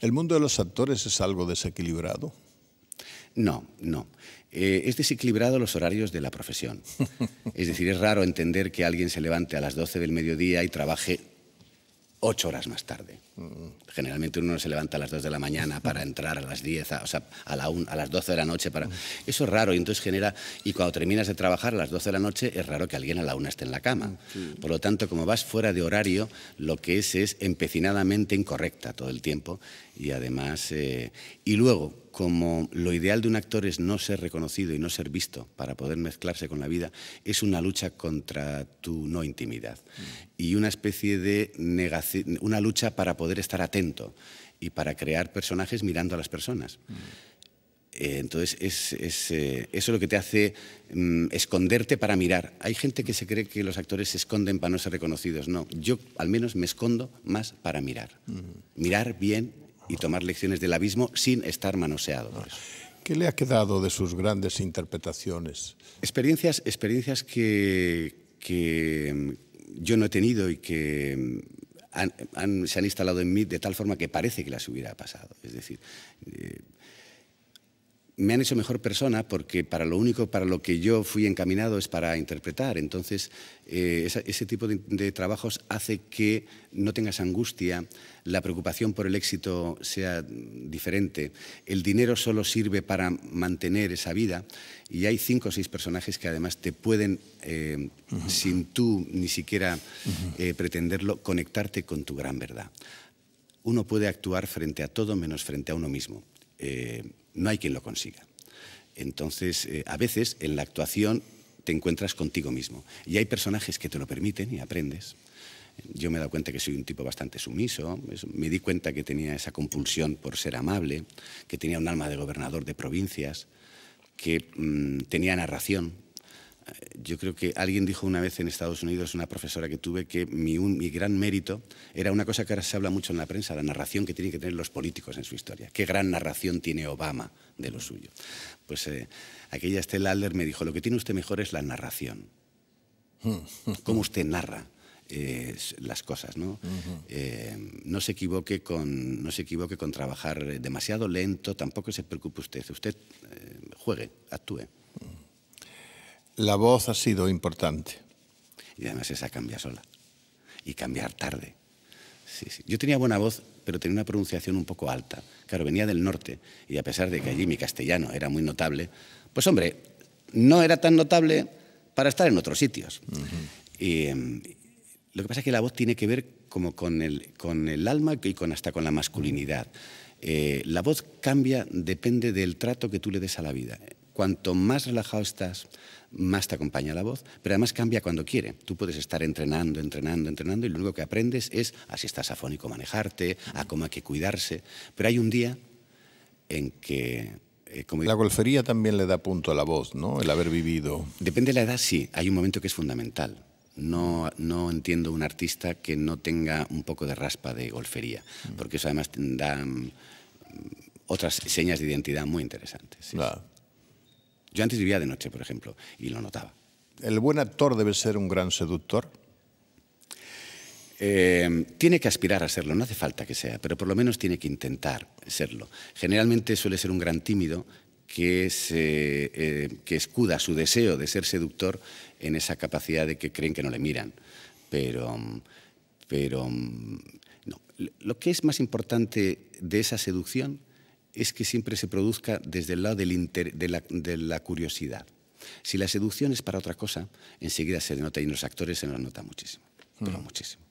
¿El mundo de los actores es algo desequilibrado? No, no. Eh, es desequilibrado los horarios de la profesión. Es decir, es raro entender que alguien se levante a las 12 del mediodía y trabaje ocho horas más tarde. Generalmente uno se levanta a las dos de la mañana para entrar a las diez, a, o sea, a, la a las doce de la noche. Para... Eso es raro y entonces genera... Y cuando terminas de trabajar a las doce de la noche es raro que alguien a la una esté en la cama. Por lo tanto, como vas fuera de horario, lo que es es empecinadamente incorrecta todo el tiempo y además... Eh, y luego, como lo ideal de un actor es no ser reconocido y no ser visto para poder mezclarse con la vida, es una lucha contra tu no intimidad mm. y una especie de negación, una lucha para poder estar atento y para crear personajes mirando a las personas. Mm. Eh, entonces, es, eh, eso es lo que te hace mm, esconderte para mirar. Hay gente que se cree que los actores se esconden para no ser reconocidos. No, yo al menos me escondo más para mirar. Mirar bien y tomar lecciones del abismo sin estar manoseado ¿Qué le ha quedado de sus grandes interpretaciones? Experiencias, experiencias que, mm, yo no he tenido y que mm, se han instalado en mí de tal forma que parece que las hubiera pasado. Es decir, eh, me han hecho mejor persona porque para lo único para lo que yo fui encaminado es para interpretar. Entonces, eh, ese tipo de, trabajos hace que no tengas angustia, la preocupación por el éxito sea diferente, el dinero solo sirve para mantener esa vida y hay cinco o seis personajes que además te pueden, eh, sin tú ni siquiera eh, pretenderlo, conectarte con tu gran verdad. Uno puede actuar frente a todo menos frente a uno mismo no hay quien lo consiga. Entonces, eh, a veces en la actuación te encuentras contigo mismo. Y hay personajes que te lo permiten y aprendes. Yo me he dado cuenta que soy un tipo bastante sumiso, me di cuenta que tenía esa compulsión por ser amable, que tenía un alma de gobernador de provincias, que mm, tenía narración, yo creo que alguien dijo una vez en Estados Unidos, una profesora que tuve, que mi, gran mérito era una cosa que ahora se habla mucho en la prensa, la narración que tienen que tener los políticos en su historia. ¿Qué gran narración tiene Obama de lo suyo? Pues eh, aquella Estela Adler me dijo, lo que tiene usted mejor es la narración. ¿Cómo usted narra? Eh, las cosas. ¿no? Eh, no, se equivoque con, no se equivoque con trabajar demasiado lento, tampoco se preocupe usted. Usted juegue, actúe la voz ha sido importante. Y además esa cambia sola. Y cambiar tarde. Sí, Yo tenía buena voz, pero tenía una pronunciación un poco alta. Claro, venía del norte y a pesar de que allí mi castellano era muy notable, pues hombre, no era tan notable para estar en otros sitios. Em, lo que pasa es que la voz tiene que ver como con el, con el alma y con, hasta con la masculinidad. Eh, la voz cambia, depende del trato que tú le des a la vida. Cuanto más relajado estás, más te acompaña la voz, pero además cambia cuando quiere. Tú puedes estar entrenando, entrenando, entrenando y lo único que aprendes es a ah, si estás afónico manejarte, a ah, cómo hay que cuidarse. Pero hay un día en que eh, como la golfería también le da punto a la voz, ¿no? El haber vivido. Depende de la edad, sí. Hay un momento que es fundamental. No, no entiendo un artista que no tenga un poco de raspa de golfería, mm. porque eso además da mm, otras señas de identidad muy interesantes. Claro. Yo antes vivía de noche, por ejemplo, y lo notaba. ¿El buen actor debe ser un gran seductor? Eh, tiene que aspirar a serlo, no hace falta que sea, pero por lo menos tiene que intentar serlo. Generalmente suele ser un gran tímido que, eh, que escuda su deseo de ser seductor en esa capacidad de que creen que no le miran. Pero, pero mm, no. lo que es más importante de esa seducción es que siempre se produzca desde el lado del de, la, curiosidad. Si la seducción es para otra cosa, enseguida se denota y los actores se nos nota muchísimo, mm. muchísimo.